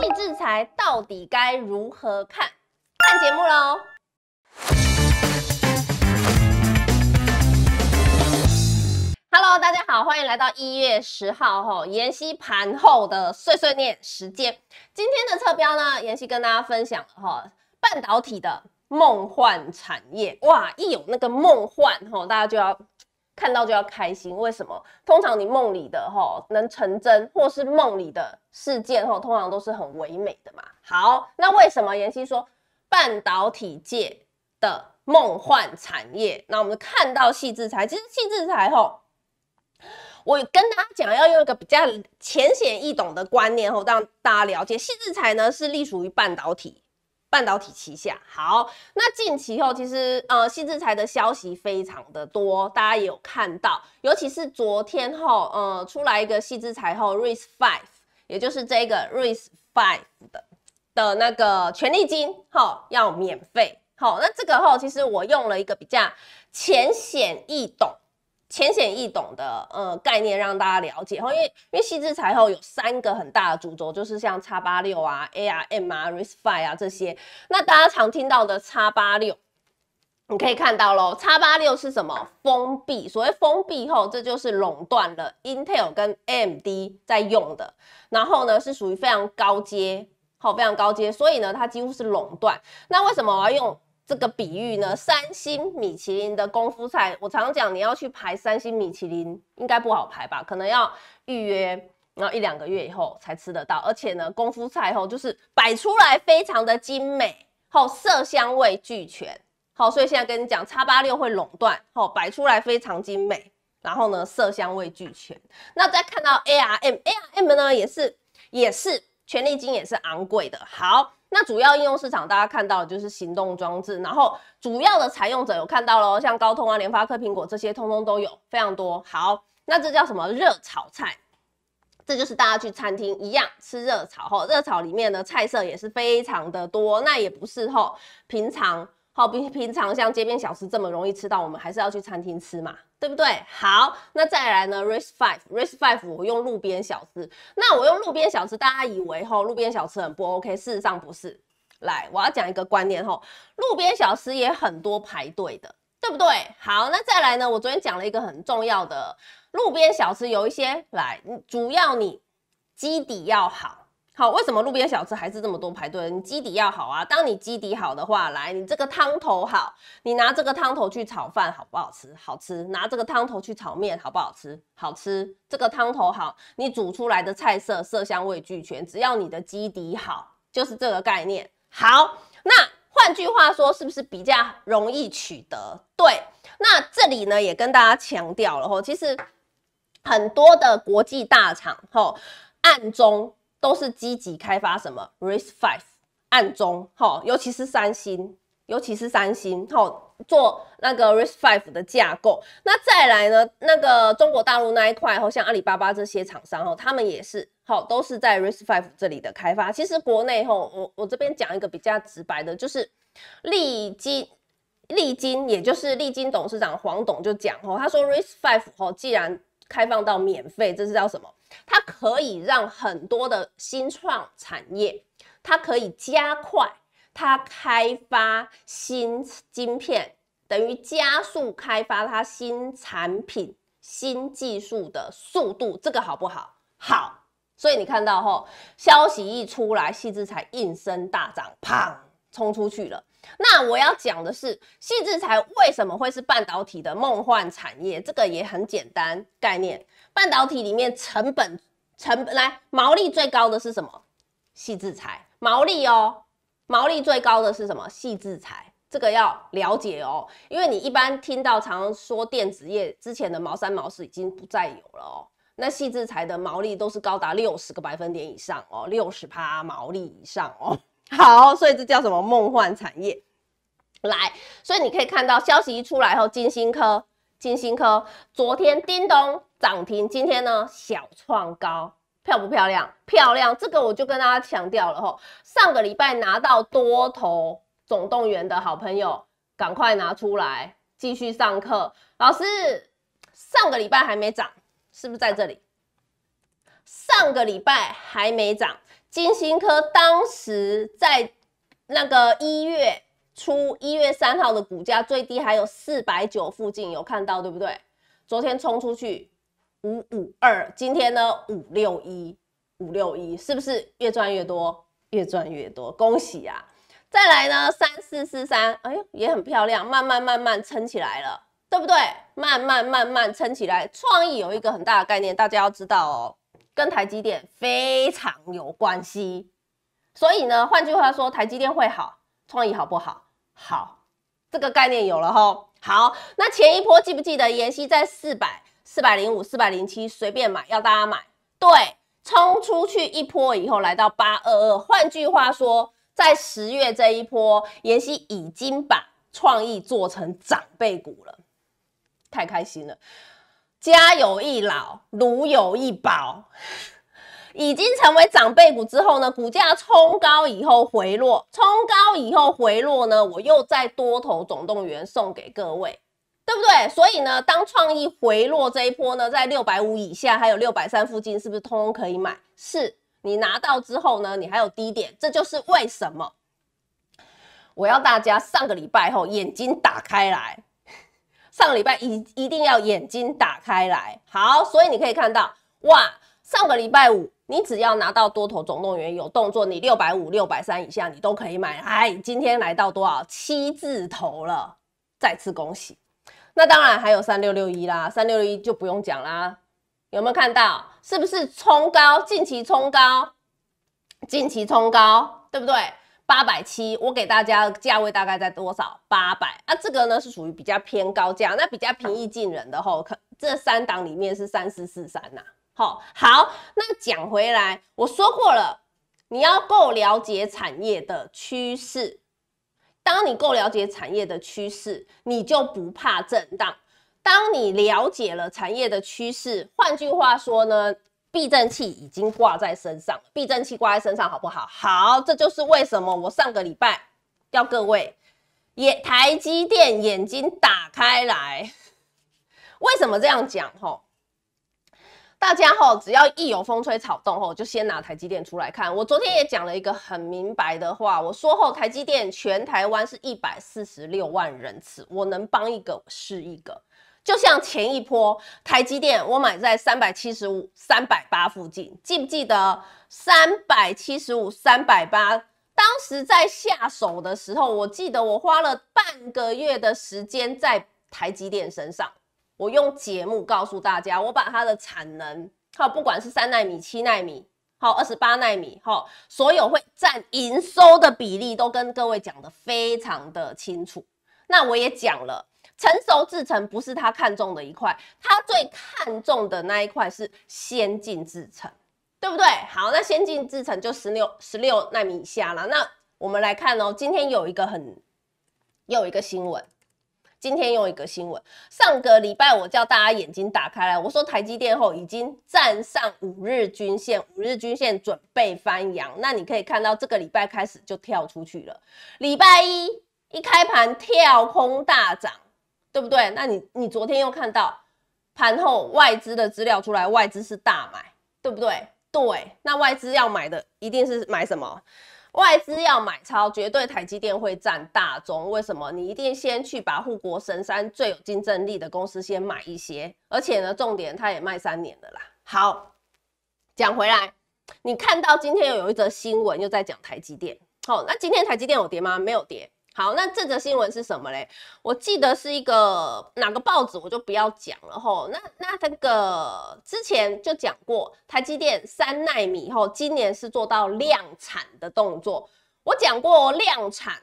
性制裁到底该如何看？看节目喽！Hello，大家好，欢迎来到一月十号吼延熙盘后的碎碎念时间。今天的侧标呢，延熙跟大家分享哈半导体的梦幻产业哇，一有那个梦幻吼，大家就要。看到就要开心，为什么？通常你梦里的哈能成真，或是梦里的事件哈，通常都是很唯美的嘛。好，那为什么妍希说半导体界的梦幻产业？那我们看到细制材，其实细制材哈，我跟大家讲要用一个比较浅显易懂的观念哈，让大家了解细制材呢是隶属于半导体。半导体旗下，好，那近期后其实呃，细制裁的消息非常的多，大家也有看到，尤其是昨天后，呃，出来一个细制裁后，raise five，也就是这一个 raise five 的的那个权利金，哈，要免费，好，那这个后其实我用了一个比较浅显易懂。浅显易懂的呃概念让大家了解哈，因为因为细致裁后有三个很大的主轴，就是像叉八六啊、ARM 啊、r i s f i 啊这些。那大家常听到的叉八六，你可以看到喽，叉八六是什么？封闭，所谓封闭后，这就是垄断了。Intel 跟 AMD 在用的，然后呢是属于非常高阶，好非常高阶，所以呢它几乎是垄断。那为什么我要用？这个比喻呢，三星米其林的功夫菜，我常讲你要去排三星米其林应该不好排吧？可能要预约，然后一两个月以后才吃得到。而且呢，功夫菜吼就是摆出来非常的精美，吼色香味俱全，好，所以现在跟你讲，叉八六会垄断，吼摆出来非常精美，然后呢色香味俱全。那再看到 ARM，ARM 呢也是也是权力金也是昂贵的，好。那主要应用市场，大家看到就是行动装置，然后主要的采用者有看到喽，像高通啊、联发科、苹果这些，通通都有非常多。好，那这叫什么热炒菜？这就是大家去餐厅一样吃热炒，哈，热炒里面的菜色也是非常的多，那也不是哈平常。好，比平常像街边小吃这么容易吃到，我们还是要去餐厅吃嘛，对不对？好，那再来呢？Race Five，Race Five，我用路边小吃。那我用路边小吃，大家以为吼路边小吃很不 OK，事实上不是。来，我要讲一个观念吼，路边小吃也很多排队的，对不对？好，那再来呢？我昨天讲了一个很重要的，路边小吃有一些来，主要你基底要好。好，为什么路边小吃还是这么多排队？你基底要好啊。当你基底好的话，来，你这个汤头好，你拿这个汤头去炒饭，好不好吃？好吃。拿这个汤头去炒面，好不好吃？好吃。这个汤头好，你煮出来的菜色色香味俱全。只要你的基底好，就是这个概念。好，那换句话说，是不是比较容易取得？对。那这里呢，也跟大家强调了吼，其实很多的国际大厂哈，暗中。都是积极开发什么？Race Five 暗中哈，尤其是三星，尤其是三星哈，做那个 Race Five 的架构。那再来呢？那个中国大陆那一块哈，像阿里巴巴这些厂商哈，他们也是好，都是在 Race Five 这里的开发。其实国内哈，我我这边讲一个比较直白的，就是丽金利金，也就是利金董事长黄董就讲吼，他说 Race Five 吼，既然开放到免费，这是叫什么？它可以让很多的新创产业，它可以加快它开发新晶片，等于加速开发它新产品、新技术的速度，这个好不好？好，所以你看到吼，消息一出来，细致才应声大涨，啪。冲出去了。那我要讲的是，细制材为什么会是半导体的梦幻产业？这个也很简单，概念。半导体里面成本成本来毛利最高的是什么？细制材毛利哦，毛利最高的是什么？细制材，这个要了解哦。因为你一般听到常说电子业之前的毛三毛四已经不再有了哦。那细制材的毛利都是高达六十个百分点以上哦，六十趴毛利以上哦。好，所以这叫什么梦幻产业？来，所以你可以看到消息一出来后，金星科、金星科昨天叮咚涨停，今天呢小创高，漂不漂亮？漂亮！这个我就跟大家强调了吼。上个礼拜拿到多头总动员的好朋友，赶快拿出来继续上课。老师，上个礼拜还没涨，是不是在这里？上个礼拜还没涨。金星科当时在那个一月初一月三号的股价最低还有四百九附近有看到，对不对？昨天冲出去五五二，今天呢五六一五六一，是不是越赚越多？越赚越多，恭喜呀！再来呢三四四三，哎呦，也很漂亮，慢慢慢慢撑起来了，对不对？慢慢慢慢撑起来，创意有一个很大的概念，大家要知道哦。跟台积电非常有关系，所以呢，换句话说，台积电会好，创意好不好？好，这个概念有了吼。好，那前一波记不记得妍希在四百、四百零五、四百零七随便买，要大家买。对，冲出去一波以后，来到八二二。换句话说，在十月这一波，妍希已经把创意做成长辈股了，太开心了。家有一老，如有一宝。已经成为长辈股之后呢，股价冲高以后回落，冲高以后回落呢，我又在多头总动员送给各位，对不对？所以呢，当创意回落这一波呢，在六百五以下，还有六百三附近，是不是通通可以买？是，你拿到之后呢，你还有低点，这就是为什么我要大家上个礼拜后眼睛打开来。上个礼拜一一定要眼睛打开来，好，所以你可以看到哇，上个礼拜五你只要拿到多头总动员有动作，你六百五六百三以下你都可以买，哎，今天来到多少七字头了，再次恭喜。那当然还有三六六一啦，三六六一就不用讲啦，有没有看到？是不是冲高？近期冲高，近期冲高，对不对？八百七，我给大家价位大概在多少？八百啊，这个呢是属于比较偏高价，那比较平易近人的哈。可这三档里面是三四四三呐。好，好，那讲回来，我说过了，你要够了解产业的趋势。当你够了解产业的趋势，你就不怕震荡。当你了解了产业的趋势，换句话说呢？避震器已经挂在身上，避震器挂在身上好不好？好，这就是为什么我上个礼拜要各位也台积电眼睛打开来。为什么这样讲吼？大家吼只要一有风吹草动吼，就先拿台积电出来看。我昨天也讲了一个很明白的话，我说后台积电全台湾是一百四十六万人次，我能帮一个是一个。就像前一波台积电，我买在三百七十五、三百八附近，记不记得？三百七十五、三百八，当时在下手的时候，我记得我花了半个月的时间在台积电身上。我用节目告诉大家，我把它的产能，好，不管是三纳米、七纳米，好，二十八纳米，好，所有会占营收的比例都跟各位讲的非常的清楚。那我也讲了。成熟制程不是他看中的一块，他最看重的那一块是先进制程，对不对？好，那先进制程就十六十六纳米以下了。那我们来看哦，今天有一个很有一个新闻，今天有一个新闻。上个礼拜我叫大家眼睛打开来，我说台积电后已经站上五日均线，五日均线准备翻阳，那你可以看到这个礼拜开始就跳出去了。礼拜一一开盘跳空大涨。对不对？那你你昨天又看到盘后外资的资料出来，外资是大买，对不对？对，那外资要买的一定是买什么？外资要买超，绝对台积电会占大宗。为什么？你一定先去把护国神山最有竞争力的公司先买一些，而且呢，重点它也卖三年的啦。好，讲回来，你看到今天又有一则新闻又在讲台积电。好，那今天台积电有跌吗？没有跌。好，那这则新闻是什么嘞？我记得是一个哪个报纸，我就不要讲了吼。那那这个之前就讲过，台积电三纳米吼，今年是做到量产的动作。我讲过量产，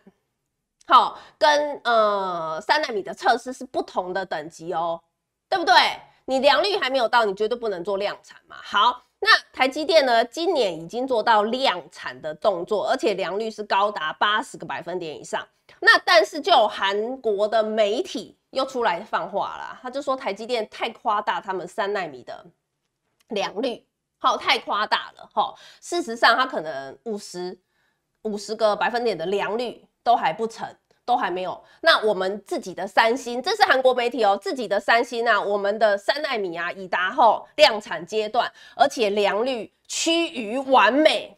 好跟呃三纳米的测试是不同的等级哦，对不对？你良率还没有到，你绝对不能做量产嘛。好。那台积电呢？今年已经做到量产的动作，而且良率是高达八十个百分点以上。那但是就韩国的媒体又出来放话了，他就说台积电太夸大他们三纳米的良率，好太夸大了哈。事实上，他可能五十五十个百分点的良率都还不成。都还没有。那我们自己的三星，这是韩国媒体哦，自己的三星啊，我们的三纳米啊，已达后量产阶段，而且良率趋于完美。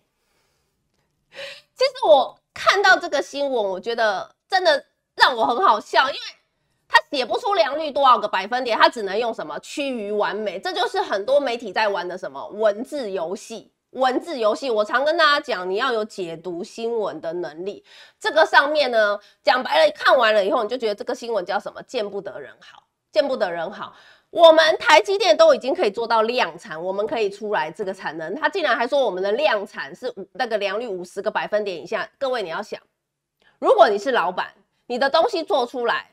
其实我看到这个新闻，我觉得真的让我很好笑，因为他写不出良率多少个百分点，他只能用什么趋于完美，这就是很多媒体在玩的什么文字游戏。文字游戏，我常跟大家讲，你要有解读新闻的能力。这个上面呢，讲白了，看完了以后，你就觉得这个新闻叫什么？见不得人好，见不得人好。我们台积电都已经可以做到量产，我们可以出来这个产能，他竟然还说我们的量产是五那个良率五十个百分点以下。各位你要想，如果你是老板，你的东西做出来，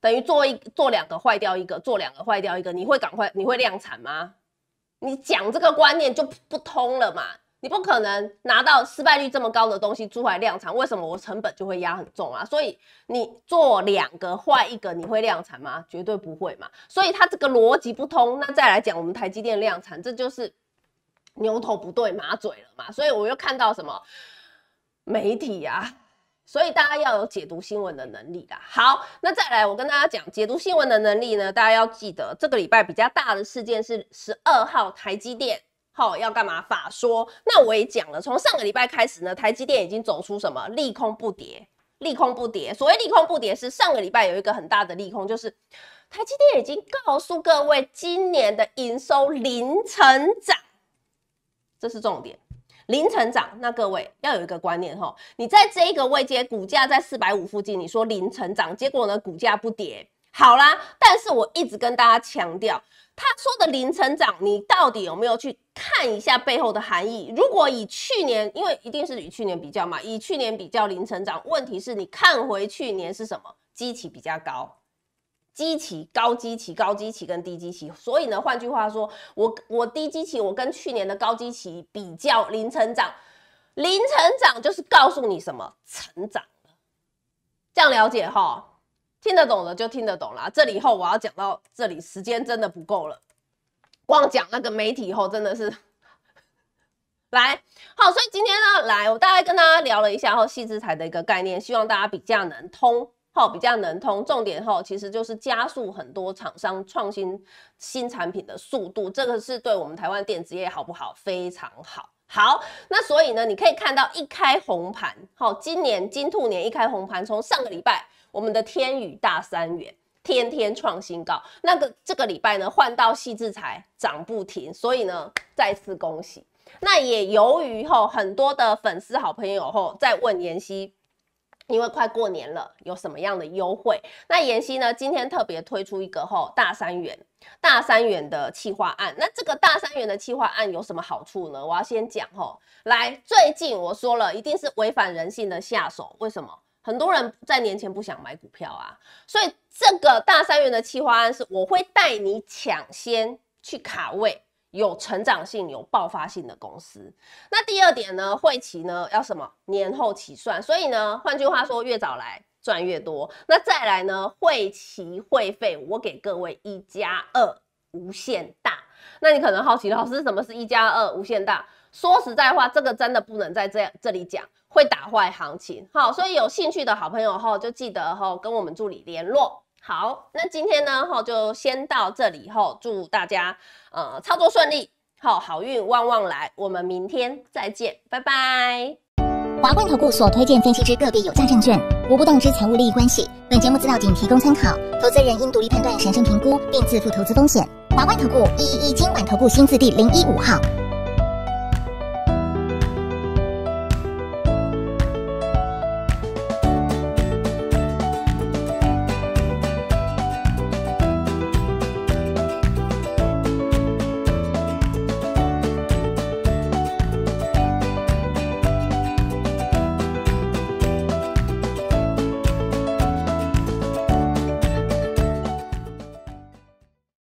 等于做一做两个坏掉一个，做两个坏掉一个，你会赶快你会量产吗？你讲这个观念就不通了嘛，你不可能拿到失败率这么高的东西出来量产，为什么我成本就会压很重啊？所以你做两个坏一个，你会量产吗？绝对不会嘛。所以它这个逻辑不通，那再来讲我们台积电量产，这就是牛头不对马嘴了嘛。所以我又看到什么媒体呀？所以大家要有解读新闻的能力啦。好，那再来，我跟大家讲解读新闻的能力呢，大家要记得这个礼拜比较大的事件是十二号台积电，好要干嘛法说。那我也讲了，从上个礼拜开始呢，台积电已经走出什么利空不跌，利空不跌。所谓利空不跌是上个礼拜有一个很大的利空，就是台积电已经告诉各位今年的营收零成长，这是重点。零成长，那各位要有一个观念哈，你在这一个位阶，股价在四百五附近，你说零成长，结果呢股价不跌，好啦。但是我一直跟大家强调，他说的零成长，你到底有没有去看一下背后的含义？如果以去年，因为一定是与去年比较嘛，以去年比较零成长，问题是你看回去年是什么，基期比较高。基期高基期高基期跟低基期，所以呢，换句话说，我我低基期，我跟去年的高基期比较，零成长，零成长就是告诉你什么成长这样了解哈，听得懂的就听得懂了。这里以后我要讲到这里，时间真的不够了，忘讲那个媒体后真的是，来好，所以今天呢，来我大概跟大家聊了一下后细之财的一个概念，希望大家比较能通。比较能通，重点后其实就是加速很多厂商创新新产品的速度，这个是对我们台湾电子业好不好？非常好。好，那所以呢，你可以看到一开红盘，哈，今年金兔年一开红盘，从上个礼拜我们的天宇大三元天天创新高，那个这个礼拜呢换到细智材涨不停，所以呢再次恭喜。那也由于后很多的粉丝好朋友后在问妍希。因为快过年了，有什么样的优惠？那妍希呢？今天特别推出一个吼大三元大三元的企划案。那这个大三元的企划案有什么好处呢？我要先讲吼来。最近我说了一定是违反人性的下手，为什么？很多人在年前不想买股票啊，所以这个大三元的企划案是我会带你抢先去卡位。有成长性、有爆发性的公司。那第二点呢，会期呢要什么？年后起算，所以呢，换句话说，越早来赚越多。那再来呢，会期会费，我给各位一加二无限大。那你可能好奇老师什么是一加二无限大？说实在话，这个真的不能在这这里讲，会打坏行情。好，所以有兴趣的好朋友哈，就记得哈，跟我们助理联络。好，那今天呢，哈就先到这里，哈，祝大家呃操作顺利，好好运旺旺来，我们明天再见，拜拜。华冠投顾所推荐分析之个别有价证券，无不当之财务利益关系。本节目资料仅提供参考，投资人应独立判断、审慎评估，并自负投资风险。华冠投顾一一一金管投顾新字第零一五号。